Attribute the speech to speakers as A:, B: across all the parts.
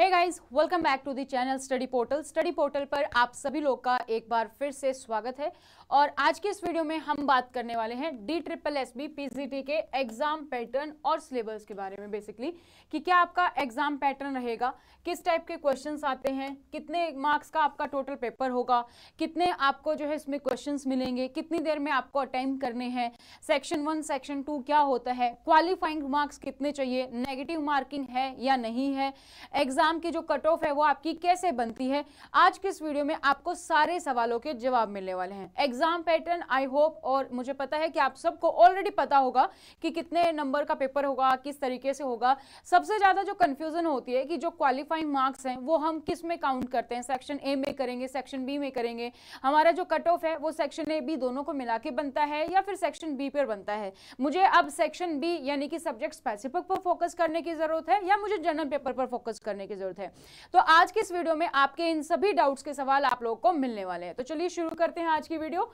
A: Hey guys welcome back to the channel study portal study portal पर आप सभी लोग का एक बार फिर से स्वागत है और आज के इस वीडियो में हम बात करने वाले हैं D triple S B P के एग्जाम पैटर्न और सिलेबस के बारे में बेसिकली कि क्या आपका एग्जाम पैटर्न रहेगा किस टाइप के क्वेश्चन आते हैं कितने मार्क्स का आपका टोटल पेपर होगा कितने आपको जो है इसमें क्वेश्चन मिलेंगे कितनी देर में आपको अटैम्प करने हैं सेक्शन वन सेक्शन टू क्या होता है क्वालिफाइंग मार्क्स कितने चाहिए नेगेटिव मार्किंग है या नहीं है एग्जाम एग्जाम की जो कट ऑफ है वो आपकी कैसे बनती है आज के इस वीडियो में आपको सारे सवालों के जवाब मिलने वाले हैं एग्जाम पैटर्न आई होप और मुझे पता है कि आप सबको ऑलरेडी पता होगा कि कितने नंबर का पेपर होगा किस तरीके से होगा सबसे ज़्यादा जो कंफ्यूजन होती है कि जो क्वालिफाइंग मार्क्स हैं वो हम किस में काउंट करते हैं सेक्शन ए में करेंगे सेक्शन बी में करेंगे हमारा जो कट ऑफ है वो सेक्शन ए बी दोनों को मिला के बनता है या फिर सेक्शन बी पर बनता है मुझे अब सेक्शन बी यानी कि सब्जेक्ट स्पेसिफिक पर फोकस करने की ज़रूरत है या मुझे जनरल पेपर पर फोकस करने की की जरूरत है तो आज के इस वीडियो में आपके इन सभी डाउट्स के सवाल आप लोगों को मिलने वाले हैं तो चलिए शुरू करते हैं आज की वीडियो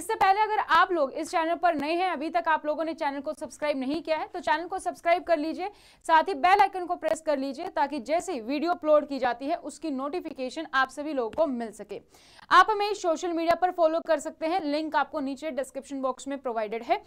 A: इससे पहले अगर आप लोग इस चैनल पर नए हैं अभी तक आप लोगों ने चैनल को सब्सक्राइब नहीं किया है तो चैनल को सब्सक्राइब कर लीजिए साथ ही बेल आइकन को प्रेस कर लीजिए ताकि जैसे वीडियो अपलोड की जाती है उसकी नोटिफिकेशन आप सभी लोगों को मिल सके आप हमें सोशल मीडिया पर फॉलो कर सकते हैं लिंक आपको नीचे डिस्क्रिप्शन बॉक्स में प्रोवाइडेड है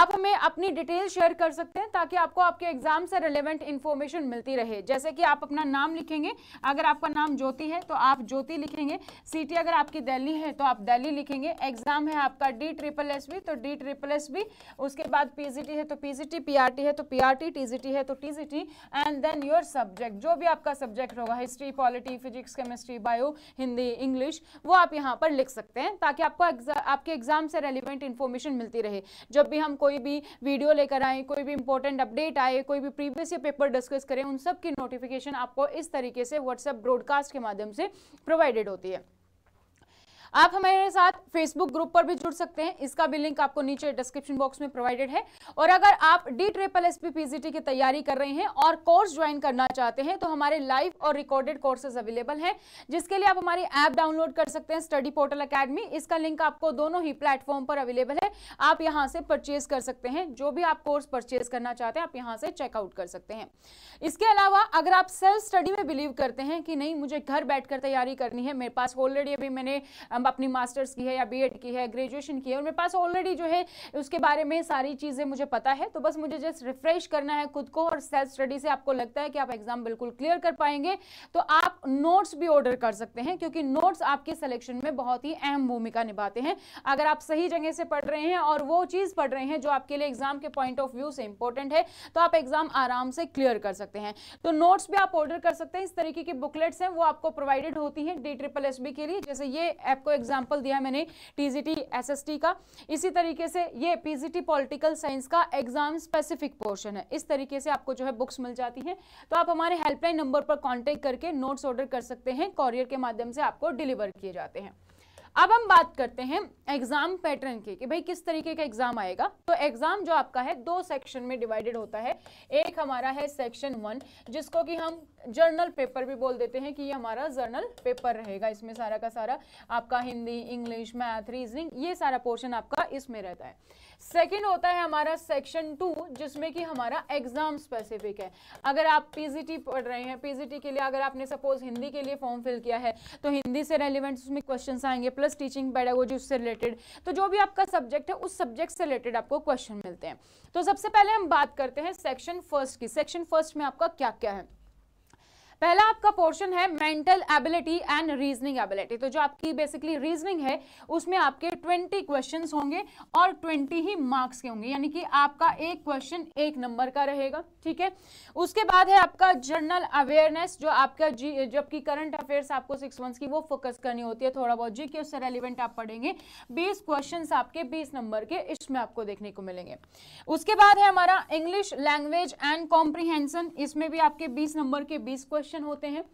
A: आप हमें अपनी डिटेल शेयर कर सकते हैं ताकि आपको आपके एग्जाम से रिलेवेंट इन्फॉर्मेशन मिलती रहे जैसे कि आप अपना नाम लिखेंगे अगर आपका नाम ज्योति है तो आप ज्योति लिखेंगे सिटी अगर आपकी दिल्ली है तो आप दिल्ली लिखेंगे एग्जाम है आपका डी ट्रिपल एस बी तो डी ट्रिपल एस बी उसके बाद पीजीटी है तो पीजीटी पीआरटी है तो पीआरटी टीजीटी है तो TGT and then your subject जो भी आपका सब्जेक्ट होगा history polity physics chemistry bio Hindi English वो आप यहाँ पर लिख सकते हैं ताकि आपको एग्जा, आपके एग्जाम से रेलिवेंट इन्फॉर्मेशन मिलती रहे जब भी हम कोई भी वीडियो लेकर आए कोई भी इंपॉर्टेंट अपडेट आए कोई भी प्रीवियस या पेपर डिस्कस करें उन सब की नोटिफिकेशन आपको इस तरीके से व्हाट्सएप ब्रॉडकास्ट के माध्यम से प्रोवाइडेड होती है आप हमारे साथ फेसबुक ग्रुप पर भी जुड़ सकते हैं इसका भी लिंक आपको नीचे डिस्क्रिप्शन बॉक्स में प्रोवाइडेड है और अगर आप डी ट्रिपल एस पीजीटी की तैयारी कर रहे हैं और कोर्स ज्वाइन करना चाहते हैं तो हमारे लाइव और रिकॉर्डेड कोर्सेज अवेलेबल हैं जिसके लिए आप हमारी ऐप डाउनलोड कर सकते हैं स्टडी पोर्टल अकेडमी इसका लिंक आपको दोनों ही प्लेटफॉर्म पर अवेलेबल है आप यहाँ से परचेज कर सकते हैं जो भी आप कोर्स परचेज करना चाहते हैं आप यहाँ से चेकआउट कर सकते हैं इसके अलावा अगर आप सेल्फ स्टडी में बिलीव करते हैं कि नहीं मुझे घर बैठ तैयारी करनी है मेरे पास ऑलरेडी अभी मैंने जब अपनी मास्टर्स की है या बीएड की है ग्रेजुएशन की है और मेरे पास ऑलरेडी जो है उसके बारे में सारी चीज़ें मुझे पता है तो बस मुझे जस्ट रिफ्रेश करना है खुद को और सेल्फ स्टडी से आपको लगता है कि आप एग्जाम बिल्कुल क्लियर कर पाएंगे तो आप नोट्स भी ऑर्डर कर सकते हैं क्योंकि नोट्स आपके सिलेक्शन में बहुत ही अहम भूमिका निभाते हैं अगर आप सही जगह से पढ़ रहे हैं और वो चीज़ पढ़ रहे हैं जो आपके लिए एग्जाम के पॉइंट ऑफ व्यू से इंपॉर्टेंट है तो आप एग्जाम आराम से क्लियर कर सकते हैं तो नोट्स भी आप ऑर्डर कर सकते हैं इस तरीके की बुकलेट्स हैं वो आपको प्रोवाइडेड होती हैं डी ट्रिपल एस के लिए जैसे ये आपको एग्जाम्पल दिया मैंने टीजीटी एसएसटी का इसी तरीके से ये पीजीटी पॉलिटिकल साइंस का एग्जाम स्पेसिफिक पोर्शन है इस तरीके से आपको जो है बुक्स मिल जाती हैं तो आप हमारे हेल्पलाइन नंबर पर कॉन्टेक्ट करके नोट्स ऑर्डर कर सकते हैं कॉरियर के माध्यम से आपको डिलीवर किए जाते हैं अब हम बात करते हैं एग्जाम पैटर्न की कि भाई किस तरीके का एग्जाम आएगा तो एग्जाम जो आपका है दो सेक्शन में डिवाइडेड होता है एक हमारा है सेक्शन वन जिसको कि हम जर्नल पेपर भी बोल देते हैं कि ये हमारा जर्नल पेपर रहेगा इसमें सारा का सारा आपका हिंदी इंग्लिश मैथ रीजनिंग ये सारा पोर्शन आपका इसमें रहता है सेकेंड होता है हमारा सेक्शन टू जिसमें कि हमारा एग्जाम स्पेसिफिक है अगर आप पीजीटी पढ़ रहे हैं पीजीटी के लिए अगर आपने सपोज हिंदी के लिए फॉर्म फिल किया है तो हिंदी से रेलिवेंट उसमें क्वेश्चन आएंगे प्लस टीचिंग पैडागोजी उससे रिलेटेड तो जो भी आपका सब्जेक्ट है उस सब्जेक्ट से रिलेटेड आपको क्वेश्चन मिलते हैं तो सबसे पहले हम बात करते हैं सेक्शन फर्स्ट की सेक्शन फर्स्ट में आपका क्या क्या है पहला आपका पोर्शन है mental ability and reasoning ability तो जो आपकी बेसिकली रीजनिंग है उसमें आपके 20 क्वेश्चंस होंगे और 20 ही मार्क्स के होंगे यानी कि आपका एक क्वेश्चन एक नंबर का रहेगा ठीक है उसके बाद है आपका जनरल अवेयरनेस जो आपका जी जबकि करंट अफेयर्स आपको सिक्स मंथ्स की वो फोकस करनी होती है थोड़ा बहुत जी के उससे रेलिवेंट आप पढ़ेंगे बीस क्वेश्चन आपके बीस नंबर के इसमें आपको देखने को मिलेंगे उसके बाद है हमारा इंग्लिश लैंग्वेज एंड कॉम्प्रीहेंसन इसमें भी आपके बीस नंबर के बीस क्वेश्चन क्वेश्चन होते हैं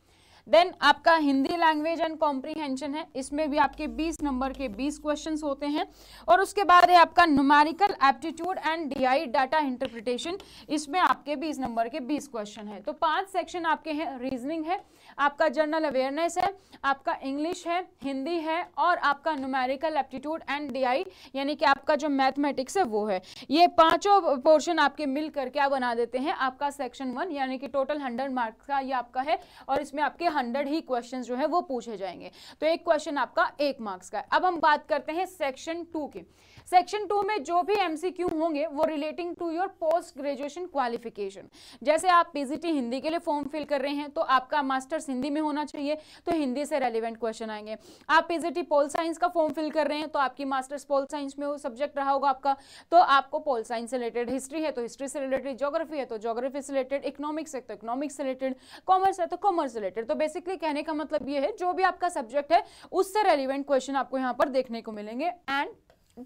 A: देन आपका हिंदी लैंग्वेज एंड कॉम्प्रीहेंशन है इसमें भी आपके 20 नंबर के 20 क्वेश्चन होते हैं और उसके बाद है आपका numerical aptitude and DI data interpretation इसमें आपके 20 नंबर के 20 क्वेश्चन है तो पांच सेक्शन आपके हैं रीजनिंग है आपका जनरल अवेयरनेस है आपका इंग्लिश है हिंदी है और आपका नुमेरिकल एप्टीट्यूड एंड आई यानी कि आपका जो मैथमेटिक्स है वो है ये पांचों पोर्शन आपके मिल कर क्या बना देते हैं आपका सेक्शन वन यानी कि टोटल हंड्रेड मार्क्स का ये आपका है और इसमें आपके हंड्रेड ही क्वेश्चन जो है वो पूछे जाएंगे तो एक क्वेश्चन आपका एक मार्क्स का है अब हम बात करते हैं सेक्शन टू के सेक्शन टू में जो भी एमसीक्यू होंगे वो relating to your post graduation qualification जैसे आप पीजीटी हिंदी के लिए फॉर्म फिल कर रहे हैं तो आपका मास्टर्स हिंदी में होना चाहिए तो हिंदी से रेलिवेंट क्वेश्चन आएंगे आप पीजीटी पोल साइंस का फॉर्म फिल कर रहे हैं तो आपकी मास्टर्स पोल साइंस में वो सब्जेक्ट रहा होगा आपका तो आपको पोल साइंस से रिलेटेड हिस्ट्री है तो हिस्ट्री से रिलेटेड जोग्राफी है तो जोग्राफी से रिलेटेड इकोनॉमिक्स है तो इकोनॉमिक्स रिलेटेड कॉमर्स है तो कॉमर्स रिलेटेड तो बेसिकली कहने का मतलब ये है जो भी आपका सब्जेक्ट है उससे रेलिवेंट क्वेश्चन आपको यहाँ पर देखने को मिलेंगे and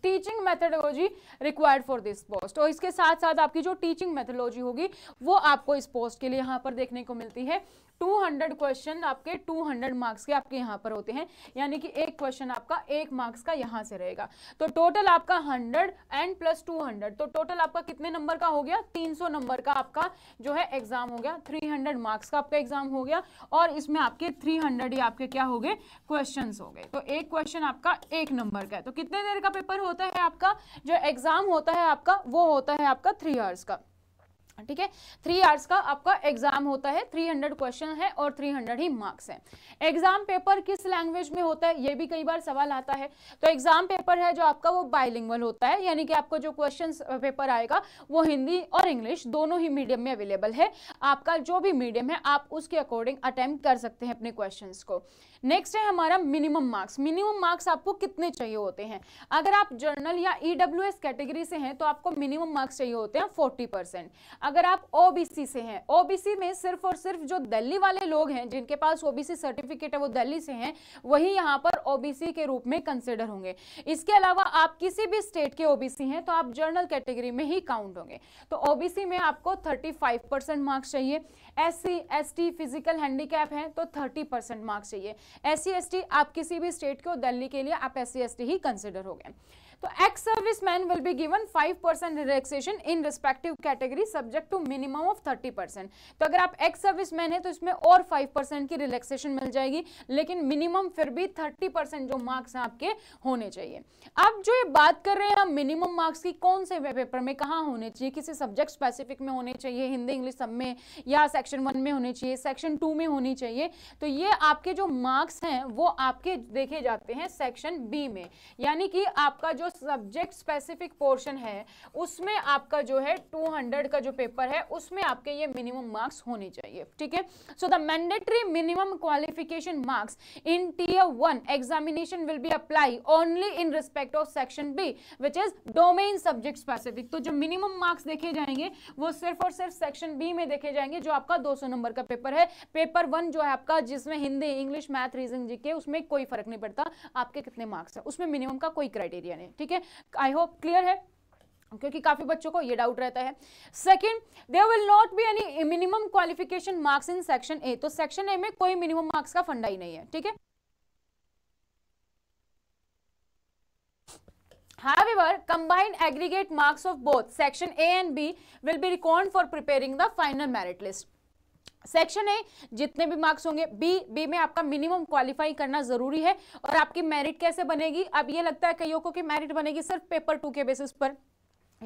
A: teaching methodology required for this post और इसके साथ साथ आपकी जो टीचिंग मेथडोलॉजी होगी वो आपको इस पोस्ट के लिए यहाँ पर देखने को मिलती है 200 क्वेश्चन आपके 200 मार्क्स के आपके यहाँ पर होते हैं यानी कि एक क्वेश्चन आपका एक मार्क्स का यहाँ से रहेगा तो टोटल आपका 100 एंड प्लस 200 तो टोटल आपका कितने नंबर का हो गया 300 नंबर का आपका जो है एग्जाम हो गया 300 मार्क्स का आपका एग्जाम हो गया और इसमें आपके 300 ही आपके क्या हो गए क्वेश्चन हो गए तो एक क्वेश्चन आपका एक नंबर का है तो कितने देर का पेपर होता है आपका जो एग्जाम होता है आपका वो होता है आपका थ्री आवर्स का ठीक है थ्री आवर्स का आपका एग्जाम होता है 300 क्वेश्चन है और 300 ही मार्क्स हैं एग्जाम पेपर किस लैंग्वेज में होता है ये भी कई बार सवाल आता है तो एग्जाम पेपर है जो आपका वो बाइलिंगल होता है यानी कि आपका जो क्वेश्चन पेपर आएगा वो हिंदी और इंग्लिश दोनों ही मीडियम में अवेलेबल है आपका जो भी मीडियम है आप उसके अकॉर्डिंग अटैम्प्ट कर सकते हैं अपने क्वेश्चन को नेक्स्ट है हमारा मिनिमम मार्क्स मिनिमम मार्क्स आपको कितने चाहिए होते हैं अगर आप जर्नल या ई e कैटेगरी से हैं तो आपको मिनिमम मार्क्स चाहिए होते हैं फोर्टी अगर आप ओबीसी से हैं ओबीसी में सिर्फ और सिर्फ जो दिल्ली वाले लोग हैं जिनके पास ओबीसी सर्टिफिकेट है वो दिल्ली से हैं वही यहाँ पर ओबीसी के रूप में कंसिडर होंगे इसके अलावा आप किसी भी स्टेट के ओबीसी हैं तो आप जर्नल कैटेगरी में ही काउंट होंगे तो ओबीसी में आपको 35 परसेंट मार्क्स चाहिए एस सी फिजिकल हैंडीकैप है तो थर्टी परसेंट मार्क्स चाहिए एस सी आप किसी भी स्टेट के हो दिल्ली के लिए आप एस सी ही कंसिडर हो गए तो ex service man will be given 5 percent relaxation in respective category subject to minimum of 30 percent तो अगर आप एक्स सर्विस मैन है तो इसमें और 5 परसेंट की रिलैक्सेशन मिल जाएगी लेकिन मिनिमम फिर भी 30 परसेंट जो मार्क्स हैं आपके होने चाहिए अब जो ये बात कर रहे हैं हम मिनिमम मार्क्स की कौन से पेपर में कहाँ होने चाहिए किसी सब्जेक्ट स्पेसिफिक में होने चाहिए हिंदी इंग्लिश सब में या सेक्शन वन में होने चाहिए सेक्शन टू में होनी चाहिए तो ये आपके जो मार्क्स हैं वो आपके देखे जाते हैं सेक्शन बी में यानी कि आपका जो सब्जेक्ट स्पेसिफिक पोर्शन है उसमें आपका जो है 200 का जो पेपर है उसमें आपके ये मिनिमम मार्क्स होने चाहिए ठीक है so the mandatory minimum qualification marks in tier one examination will be apply only in respect of section B which is domain subject specific तो जो मिनिमम मार्क्स देखे जाएंगे वो सिर्फ और सिर्फ सेक्शन बी में देखे जाएंगे जो आपका 200 नंबर का पेपर है पेपर वन जो है आपका जिसमें Hindi English math reasoning GK उसमें कोई फर्क नहीं पड़ता आपके कितने मार्क्स है उसमें मिनिमम का कोई क्राइटेरिया नहीं ठीक ठीक है आई होप क्लियर है क्योंकि काफी बच्चों को ये डाउट रहता है second there will not be any minimum qualification marks in section A तो सेक्शन ए में कोई मिनिमम मार्क्स का फंडा ही नहीं है ठीक है However, combined aggregate marks of both section A and B will be reckoned for preparing the final merit list. Section A जितने भी मार्क्स होंगे बी बी में आपका मिनिमम क्वालिफाई करना जरूरी है और आपकी मेरिट कैसे बनेगी अब ये लगता है कईयों को कि मेरिट बनेगी सिर्फ पेपर टू के बेसिस पर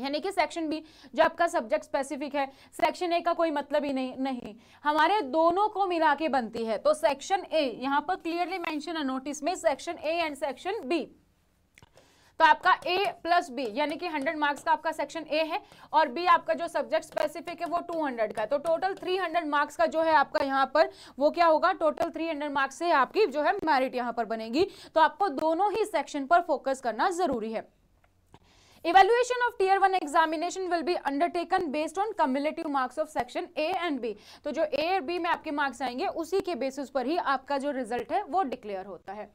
A: यानी कि सेक्शन बी जो आपका सब्जेक्ट स्पेसिफिक है सेक्शन ए का कोई मतलब ही नहीं नहीं हमारे दोनों को मिला के बनती है तो सेक्शन ए यहाँ पर क्लियरली मैंशन है नोटिस में section A and section B तो आपका ए प्लस बी यानी कि 100 मार्क्स का आपका सेक्शन ए है और बी आपका जो सब्जेक्ट स्पेसिफिक है वो 200 का है तो टोटल 300 मार्क्स का जो है आपका यहाँ पर वो क्या होगा टोटल 300 मार्क्स से आपकी जो है मेरिट यहाँ पर बनेगी तो आपको दोनों ही सेक्शन पर फोकस करना जरूरी है evaluation of tier One examination will be undertaken based on cumulative marks of section a and b तो जो a और b में आपके मार्क्स आएंगे उसी के बेसिस पर ही आपका जो रिजल्ट है वो डिक्लेयर होता है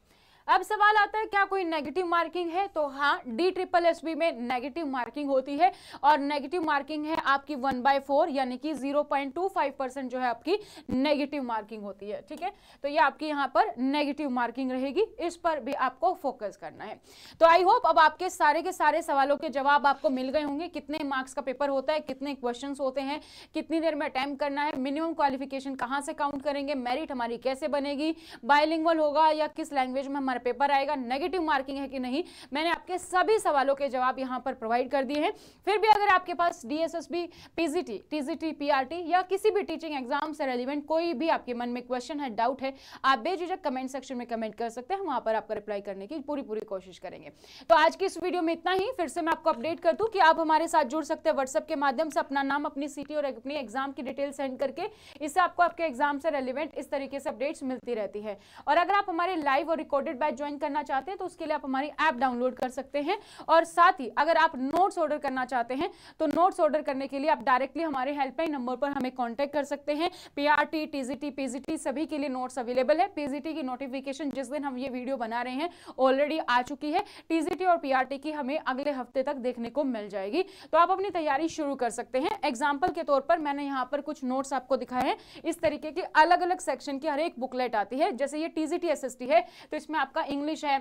A: अब सवाल आता है क्या कोई नेगेटिव मार्किंग है तो हाँ डी ट्रिपल एस बी में नेगेटिव मार्किंग होती है और नेगेटिव मार्किंग है आपकी वन बाय फोर यानी कि zero point two five percent जो है आपकी नेगेटिव मार्किंग होती है ठीक है तो ये आपकी यहाँ पर नेगेटिव मार्किंग रहेगी इस पर भी आपको फोकस करना है तो आई होप अब आपके सारे के सारे सवालों के जवाब आपको मिल गए होंगे कितने मार्क्स का पेपर होता है कितने क्वेश्चन होते हैं कितनी देर में अटैम्प करना है मिनिमम क्वालिफिकेशन कहाँ से काउंट करेंगे मेरिट हमारी कैसे बनेगी बायलिंगल होगा या किस लैंग्वेज में हमारा पेपर आएगा नेगेटिव मार्किंग है कि नहीं मैंने आपके सभी सवालों के जवाब यहाँ पर प्रोवाइड कर दिए हैं फिर भी अगर आपके पास D S S B P G P R T या किसी भी टीचिंग एग्जाम से रेलिवेंट कोई भी आपके मन में क्वेश्चन है डाउट है आप बेझिझक कमेंट सेक्शन में कमेंट कर सकते हैं वहाँ पर आपका रिप्लाई करने की पूरी पूरी कोशिश करेंगे तो आज की इस वीडियो में इतना ही फिर से मैं आपको अपडेट कर दूँ कि आप हमारे साथ जुड़ सकते हैं व्हाट्सअप के माध्यम से अपना नाम अपनी सिटी और अपनी एग्जाम की डिटेल सेंड करके इससे आपको आपके एग्जाम से रेलिवेंट इस तरीके से अपडेट्स मिलती रहती है और अगर आप हमारे लाइव और रिकॉर्डेड बैच ज्वाइन करना चाहते हैं तो उसके लिए आप हमारी ऐप डाउनलोड कर सकते हैं और साथ ही अगर आप नोट्स ऑर्डर करना चाहते हैं तो नोट्स ऑर्डर करने के लिए आप डायरेक्टली हमारे हेल्पलाइन नंबर पर हमें कॉन्टैक्ट कर सकते हैं पीआरटी टीजीटी पीजीटी सभी के लिए नोट्स अवेलेबल है पीजीटी की नोटिफिकेशन जिस दिन हम ये वीडियो बना रहे हैं ऑलरेडी आ चुकी है टीजीटी और पीआरटी की हमें अगले हफ्ते तक देखने को मिल जाएगी तो आप अपनी तैयारी शुरू कर सकते हैं एग्जाम्पल के तौर पर मैंने यहाँ पर कुछ नोट्स आपको दिखाए हैं इस तरीके की अलग अलग सेक्शन की हर एक बुकलेट आती है जैसे ये टीजीटी एस है तो इसमें आपको आपका इंग्लिश है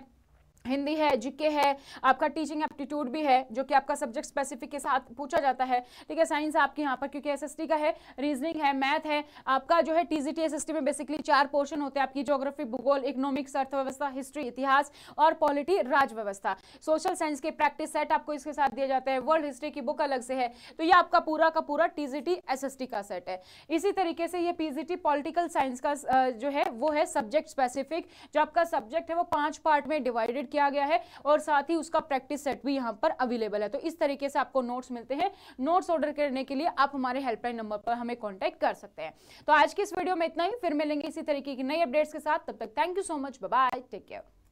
A: हिंदी है जीके है आपका टीचिंग एप्टीट्यूड भी है जो कि आपका सब्जेक्ट स्पेसिफिक के साथ पूछा जाता है ठीक है साइंस आपके यहाँ पर क्योंकि एसएसटी का है रीजनिंग है मैथ है आपका जो है टीजीटी एसएसटी में बेसिकली चार पोर्शन होते हैं आपकी ज्योग्राफी भूगोल इकोनॉमिक्स अर्थव्यवस्था हिस्ट्री इतिहास और पॉलिटी राजव्यवस्था सोशल साइंस के प्रैक्टिस सेट आपको इसके साथ दिया जाता है वर्ल्ड हिस्ट्री की बुक अलग से है तो ये आपका पूरा का पूरा टीजीटी एसएसटी का सेट है इसी तरीके से ये पीजीटी पॉलिटिकल साइंस का जो है वो है सब्जेक्ट स्पेसिफिक जो आपका सब्जेक्ट है वो पांच पार्ट में डिवाइडेड किया गया है और साथ ही उसका प्रैक्टिस सेट भी यहाँ पर अवेलेबल है तो इस तरीके से आपको नोट्स मिलते हैं नोट्स ऑर्डर करने के लिए आप हमारे हेल्पलाइन नंबर पर हमें कॉन्टैक्ट कर सकते हैं तो आज की इस वीडियो में इतना ही फिर मिलेंगे इसी तरीके की नई अपडेट्स के साथ तब तक thank you so much bye take care